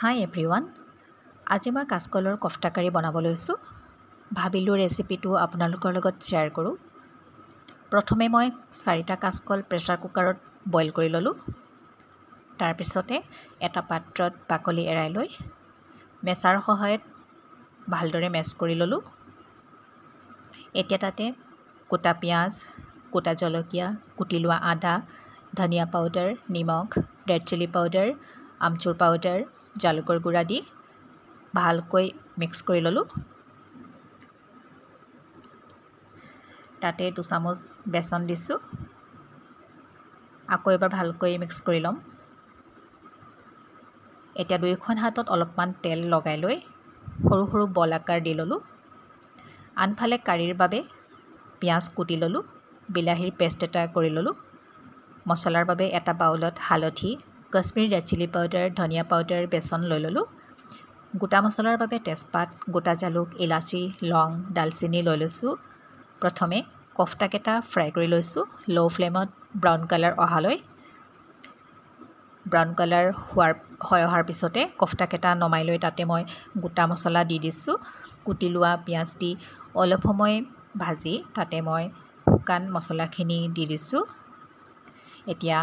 হাই everyone আজি মই কাচকলৰ কফ্টা কাৰী বনাব লৈছোঁ ভাবিলোঁ ৰেচিপিটো আপোনালোকৰ লগত শ্বেয়াৰ কৰোঁ প্ৰথমে মই চাৰিটা কাচকল প্ৰেছাৰ কুকাৰত বইল কৰি ল'লোঁ তাৰপিছতে এটা পাত্ৰত বাকলি এৰাই লৈ মেচাৰ সহায়ত ভালদৰে মেচ কৰি ল'লোঁ এতিয়া তাতে কুটা পিঁয়াজ কুটা জলকীয়া কুটি লোৱা আদা ধনিয়া পাউডাৰ নিমখ red chilli powder amchur powder জালুকৰ গুড়া দি ভালকৈ মিক্স কৰি ল'লোঁ তাতে দুচামুচ বেচন দিছোঁ আকৌ এবাৰ ভালকৈ মিক্স কৰি ল'ম এতিয়া দুয়োখন হাতত অলপমান তেল লগাই লৈ সৰু সৰু বল আকাৰ দি ল'লোঁ আনফালে কাৰীৰ বাবে পিঁয়াজ কুটি ল'লোঁ বিলাহীৰ পেষ্ট এটা কৰি ল'লোঁ মছলাৰ বাবে এটা বাউলত হালধি কাশ্মীৰ ৰেড চিলি পাউডাৰ ধনিয়া পাউডাৰ বেচন লৈ ল'লোঁ গোটা মছলাৰ বাবে তেজপাত গোটা জালুক ইলাচি লং ডালচেনি লৈ লৈছোঁ প্ৰথমে কফটাকেইটা ফ্ৰাই কৰি লৈছোঁ ল' ফ্লেমত ব্ৰাউন কালাৰ অহালৈ ব্ৰাউন কালাৰ হোৱাৰ হৈ অহাৰ পিছতে কফটাকেইটা নমাই লৈ তাতে মই গোটা মছলা দি দিছোঁ কুটি লোৱা পিঁয়াজ দি অলপ সময় ভাজি তাতে মই শুকান মছলাখিনি দি দিছোঁ এতিয়া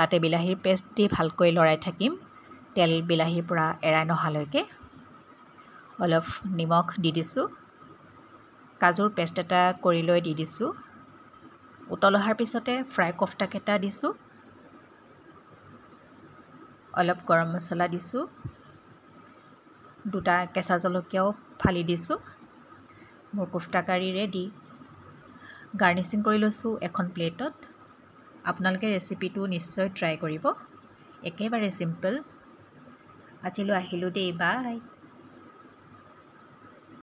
তাতে বিলাহীৰ পেষ্ট দি ভালকৈ লৰাই থাকিম তেল বিলাহীৰ পৰা এৰাই নহালৈকে অলপ নিমখ দি দিছোঁ কাজুৰ পেষ্ট এটা কৰি লৈ দি দিছোঁ উতল অহাৰ পিছতে ফ্ৰাই কফটাকেইটা দিছোঁ অলপ গৰম মচলা দিছোঁ দুটা কেঁচা জলকীয়াও ফালি দিছোঁ মোৰ কোফটা কাৰী গাৰ্নিচিং কৰি লৈছোঁ এখন প্লেটত আপোনালোকে ৰেচিপিটো নিশ্চয় ট্ৰাই কৰিব একেবাৰে চিম্পল আজিলৈ আহিলোঁ দেই বাই